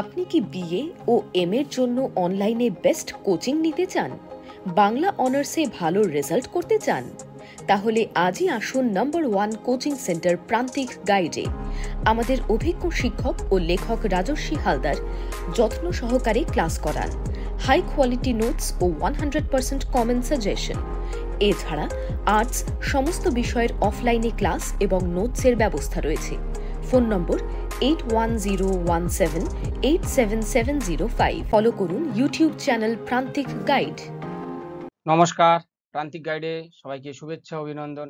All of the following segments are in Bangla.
আপনি কি বিএ ও এম এর জন্য অনলাইনে বেস্ট কোচিং নিতে চান বাংলা অনার্সে ভালো রেজাল্ট করতে চান তাহলে আজই আসুন নম্বর ওয়ান কোচিং সেন্টার প্রান্তিক গাইডে আমাদের অভিজ্ঞ শিক্ষক ও লেখক রাজস্বী হালদার যত্ন সহকারে ক্লাস করান হাই কোয়ালিটি নোটস ও one hundred percent comment suggestion এছাড়া আর্টস সমস্ত বিষয়ের অফলাইনে ক্লাস এবং নোটসের ব্যবস্থা রয়েছে phone number eight one zero one seven eight seven seven zero five follow করুন ইউটিউব চ্যানেল প্রান্তিক গাইড নমস্কার প্রান্তিক গাইডে সবাইকে শুভেচ্ছা অভিনন্দন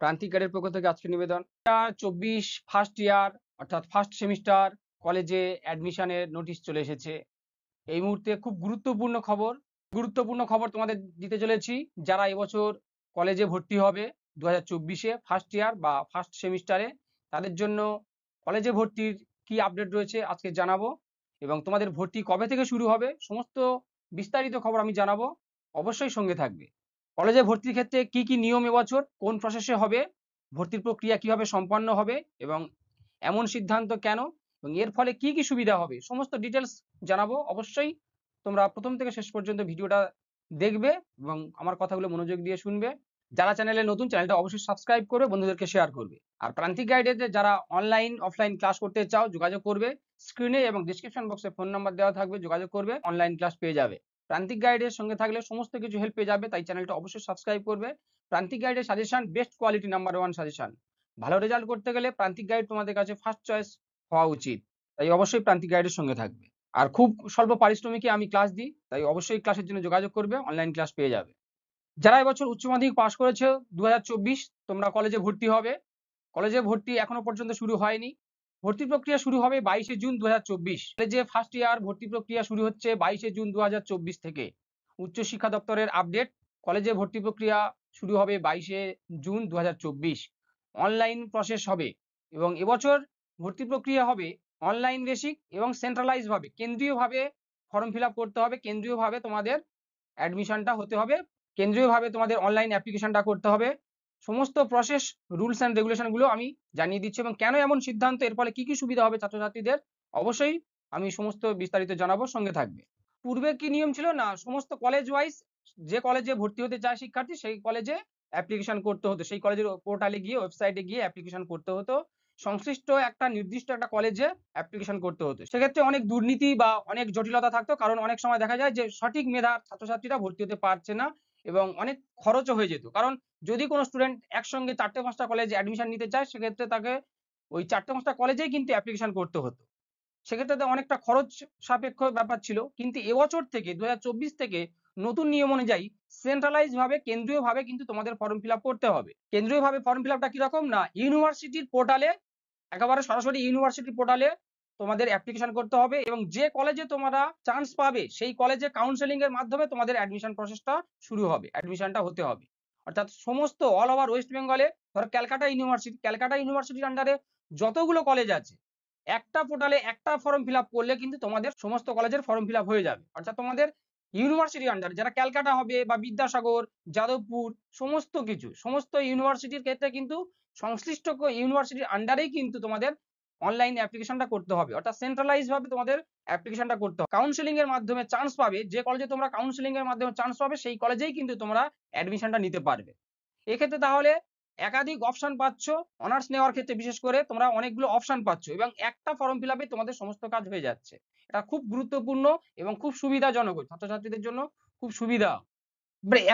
প্রান্তিক গাইডের পক্ষ থেকে আজকে নিবেদন চব্বিশ ফার্স্ট ইয়ার অর্থাৎ ফার্স্ট সেমিস্টার কলেজে অ্যাডমিশনের নোটিশ চলে এসেছে এই মুহূর্তে খুব গুরুত্বপূর্ণ খবর গুরুত্বপূর্ণ খবর তোমাদের দিতে চলেছি যারা এবছর কলেজে ভর্তি হবে দু হাজার চব্বিশে ফার্স্ট ইয়ার বা ফার্স্ট সেমিস্টারে তাদের জন্য কলেজে ভর্তির কি আপডেট রয়েছে আজকে জানাবো এবং তোমাদের ভর্তি কবে থেকে শুরু হবে সমস্ত বিস্তারিত খবর আমি জানাবো অবশ্যই সঙ্গে থাকবে কলেজে ভর্তির ক্ষেত্রে কি কি নিয়ম এবছর কোন প্রসেসে হবে ভর্তির প্রক্রিয়া কিভাবে সম্পন্ন হবে এবং এমন সিদ্ধান্ত কেন এবং এর ফলে কি কি সুবিধা হবে সমস্ত ডিটেলস জানাবো অবশ্যই তোমরা প্রথম থেকে শেষ পর্যন্ত ভিডিওটা দেখবে এবং আমার কথাগুলো মনোযোগ দিয়ে শুনবে যারা চ্যানেলে নতুন চ্যানেলটা অবশ্যই সাবস্ক্রাইব করবে বন্ধুদেরকে শেয়ার করবে আর প্রান্তিক গাইডে যারা অনলাইন অফলাইন ক্লাস করতে চাও যোগাযোগ করবে স্ক্রিনে এবং ডিসক্রিপশন বক্সে ফোন নাম্বার দেওয়া থাকবে যোগাযোগ করবে অনলাইন ক্লাস পেয়ে যাবে প্রান্তিক গাইডের সঙ্গে থাকলে সমস্ত কিছু হেল্প পেয়ে যাবে তাই চ্যানেলটা অবশ্যই সাবস্ক্রাইব করবে প্রান্তিক গাইডের suggestion best quality number one suggestion ভালো রেজাল্ট করতে গেলে প্রান্তিক গাইড তোমাদের কাছে ফার্স্ট চয়েস হওয়া উচিত তাই অবশ্যই প্রান্তিক গাইডের সঙ্গে থাকবে আর খুব স্বল্প পারিশ্রমিকে আমি ক্লাস দিই তাই অবশ্যই ক্লাসের জন্য যোগাযোগ করবে অনলাইন ক্লাস পেয়ে যাবে যারা এবছর উচ্চ মাধ্যমিক পাশ করেছে দু তোমরা কলেজে ভর্তি হবে কলেজে ভর্তি এখনো পর্যন্ত শুরু হয়নি ভর্তি প্রক্রিয়া শুরু হবে বাইশে জুন দু কলেজে ফার্স্ট ইয়ার ভর্তি প্রক্রিয়া শুরু হচ্ছে বাইশে জুন দু থেকে উচ্চশিক্ষা দপ্তরের আপডেট কলেজে ভর্তি প্রক্রিয়া শুরু হবে বাইশে জুন দু অনলাইন প্রসেস হবে এবং এবছর ভর্তি প্রক্রিয়া হবে অনলাইন বেসিক এবং সেন্ট্রালাইজভাবে কেন্দ্রীয়ভাবে ফর্ম ফিল করতে হবে কেন্দ্রীয়ভাবে তোমাদের অ্যাডমিশনটা হতে হবে কেন্দ্রীয়ভাবে তোমাদের অনলাইন অ্যাপ্লিকেশনটা করতে হবে সমস্ত প্রসেস রুলস অ্যান্ড রেগুলেশনগুলো আমি জানিয়ে দিচ্ছি এবং কেন এমন সিদ্ধান্ত এর ফলে কী কী সুবিধা হবে ছাত্রছাত্রীদের অবশ্যই আমি সমস্ত বিস্তারিত জানাবো সঙ্গে থাকবে পূর্বে কি নিয়ম ছিল না সমস্ত কলেজ ওয়াইজ যে কলেজে ভর্তি হতে চায় শিক্ষার্থী সেই কলেজে অ্যাপ্লিকেশন করতে হতো সেই কলেজের পোর্টালে গিয়ে ওয়েবসাইটে গিয়ে অ্যাপ্লিকেশন করতে হতো সংশ্লিষ্ট একটা নির্দিষ্ট একটা কলেজে অ্যাপ্লিকেশন করতে হতো সেক্ষেত্রে অনেক দুর্নীতি বা অনেক জটিলতা থাকতো কারণ অনেক সময় দেখা যায় যে সঠিক মেধা ছাত্রছাত্রীরা ভর্তি হতে পারছে না এবং অনেক খরচও হয়ে যেত কারণ যদি কোনো স্টুডেন্ট একসঙ্গে চারটে পাঁচটা কলেজে অ্যাডমিশন নিতে চায় সেক্ষেত্রে তাকে ওই চারটে পাঁচটা কলেজেই কিন্তু অ্যাপ্লিকেশন করতে হতো সেক্ষেত্রে অনেকটা খরচ সাপেক্ষ ব্যাপার ছিল কিন্তু এবছর থেকে দু থেকে নতুন নিয়ম অনুযায়ী সেন্ট্রালাইজ ভাবে কেন্দ্রীয় ভাবে কিন্তু তোমাদের ফর্ম ফিল করতে হবে কেন্দ্রীয় ভাবে ফর্ম ফিল আপটা কিরকম না ইউনিভার্সিটির পোর্টালে একেবারে সরাসরি ইউনিভার্সিটির পোর্টালে তোমাদের অ্যাপ্লিকেশন করতে হবে এবং যে কলেজে তোমরা চান্স পাবে সেই কলেজে কাউন্সেলিং এর মাধ্যমে তোমাদের অ্যাডমিশন প্রসেসটা শুরু হবে অ্যাডমিশনটা হতে হবে অর্থাৎ সমস্ত অল ওভার ওয়েস্ট বেঙ্গলে ধর ক্যালকাটা ইউনিভার্সিটি ক্যালকাটা ইউনিভার্সিটির আন্ডারে যতগুলো কলেজ আছে একটা পোর্টালে একটা ফর্ম ফিল করলে কিন্তু তোমাদের সমস্ত কলেজের ফর্ম ফিল হয়ে যাবে অর্থাৎ তোমাদের ইউনিভার্সিটি আন্ডার যারা ক্যালকাটা হবে বা বিদ্যাসাগর যাদবপুর সমস্ত কিছু সমস্ত ইউনিভার্সিটির ক্ষেত্রে কিন্তু সংশ্লিষ্ট ইউনিভার্সিটির আন্ডারেই কিন্তু তোমাদের অনলাইন অ্যাপ্লিকেশনটা করতে হবে অর্থাৎ সেন্ট্রালাইজ ভাবে তোমাদের অ্যাপ্লিকেশনটা করতে হবে কাউন্সিলিং এর মাধ্যমে চান্স পাবে যে কলেজে তোমরা কাউন্সিলিং এর মাধ্যমে চান্স পাবে সেই কলেজেই কিন্তু তোমরা অ্যাডমিশনটা নিতে পারবে এক্ষেত্রে তাহলে একাধিক অপশন পাচ্ছ অনার্স নেওয়ার ক্ষেত্রে বিশেষ করে তোমরা অনেকগুলো অপশন পাচ্ছ এবং একটা ফর্ম ফিল আপে তোমাদের সমস্ত কাজ হয়ে যাচ্ছে এটা খুব গুরুত্বপূর্ণ এবং খুব সুবিধাজনক ছাত্রছাত্রীদের জন্য খুব সুবিধা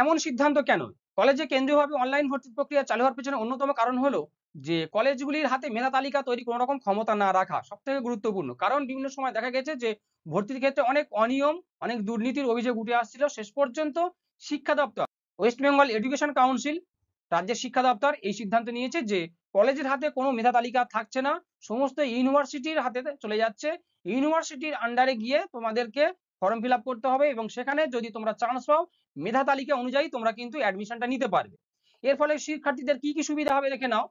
এমন সিদ্ধান্ত কেন কলেজে কেন্দ্রীয়ভাবে অনলাইন ভর্তি প্রক্রিয়া চালু হওয়ার পেছনে অন্যতম কারণ হলো যে কলেজগুলির হাতে মেধা তালিকা তৈরি কোনো রকম ক্ষমতা না রাখা সব থেকে গুরুত্বপূর্ণ কারণ বিভিন্ন সময় দেখা গেছে যে ভর্তির ক্ষেত্রে অনেক অনিয়ম অনেক দুর্নীতির অভিযোগ উঠে আসছিল শেষ পর্যন্ত শিক্ষা দপ্তর ওয়েস্ট বেঙ্গল এডুকেশন কাউন্সিল রাজ্যের শিক্ষা দপ্তর এই সিদ্ধান্ত নিয়েছে যে কলেজের হাতে কোনো মেধা তালিকা থাকছে না সমস্ত ইউনিভার্সিটির হাতে চলে যাচ্ছে ইউনিভার্সিটির আন্ডারে গিয়ে তোমাদেরকে ফর্ম ফিল করতে হবে এবং সেখানে যদি তোমরা চান্স পাও মেধা তালিকা অনুযায়ী তোমরা কিন্তু অ্যাডমিশনটা নিতে পারবে এর ফলে শিক্ষার্থীদের কি কি সুবিধা হবে দেখে নাও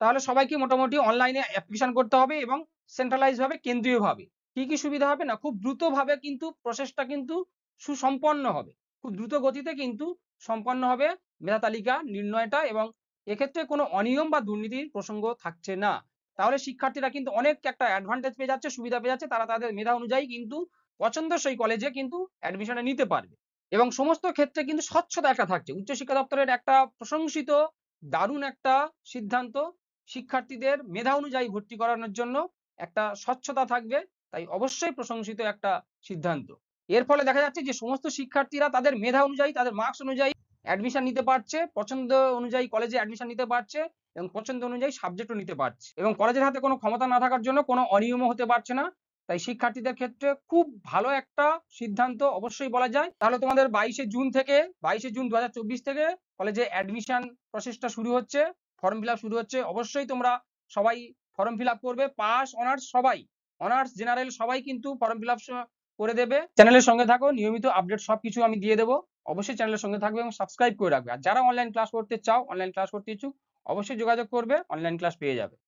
তাহলে সবাইকে মোটামুটি অনলাইনে অ্যাপ্লিকেশন করতে হবে এবং সেন্ট্রালাইজ ভাবে কেন্দ্রীয়ভাবে কি কি সুবিধা হবে না খুব দ্রুতভাবে কিন্তু প্রসেসটা কিন্তু সুসম্পন্ন হবে খুব দ্রুত গতিতে কিন্তু সম্পন্ন হবে মেধা তালিকা নির্ণয়টা এবং এক্ষেত্রে কোনো অনিয়ম বা দুর্নীতির প্রসঙ্গ থাকছে না তাহলে শিক্ষার্থীরা কিন্তু অনেক একটা অ্যাডভান্টেজ পেয়ে যাচ্ছে সুবিধা পেয়ে যাচ্ছে তারা তাদের মেধা অনুযায়ী কিন্তু পছন্দসই কলেজে কিন্তু অ্যাডমিশনে নিতে পারবে এবং সমস্ত ক্ষেত্রে কিন্তু স্বচ্ছতা একটা থাকছে উচ্চশিক্ষা দপ্তরের একটা প্রশংসিত দারুণ একটা সিদ্ধান্ত শিক্ষার্থীদের মেধা অনুযায়ী ভর্তি করানোর জন্য একটা স্বচ্ছতা থাকবে তাই অবশ্যই প্রশংসিত একটা সিদ্ধান্ত এর ফলে দেখা যাচ্ছে যে সমস্ত শিক্ষার্থীরা তাদের মেধা অনুযায়ী তাদের মার্কস অনুযায়ী অ্যাডমিশন নিতে পারছে পছন্দ অনুযায়ী কলেজে অ্যাডমিশন নিতে পারছে এবং পছন্দ অনুযায়ী সাবজেক্টও নিতে পারছে এবং কলেজের হাতে কোনো ক্ষমতা না থাকার জন্য কোনো অনিয়মও হতে পারছে না তাই শিক্ষার্থীদের ক্ষেত্রে খুব ভালো একটা সিদ্ধান্ত অবশ্যই বলা যায় তাহলে তোমাদের বাইশে জুন থেকে বাইশে জুন দু থেকে কলেজে অ্যাডমিশন প্রসেসটা শুরু হচ্ছে ফর্ম ফিল শুরু হচ্ছে অবশ্যই তোমরা সবাই ফর্ম ফিল করবে পাস অনার্স সবাই অনার্স জেনারেল সবাই কিন্তু ফর্ম ফিল করে দেবে চ্যানেলের সঙ্গে থাকো নিয়মিত আপডেট সবকিছু আমি দিয়ে দেবো অবশ্যই চ্যানেলের সঙ্গে থাকবে এবং সাবস্ক্রাইব করে রাখবে আর যারা অনলাইন ক্লাস করতে চাও অনলাইন ক্লাস করতে ইচ্ছুক অবশ্যই যোগাযোগ করবে অনলাইন ক্লাস পেয়ে যাবে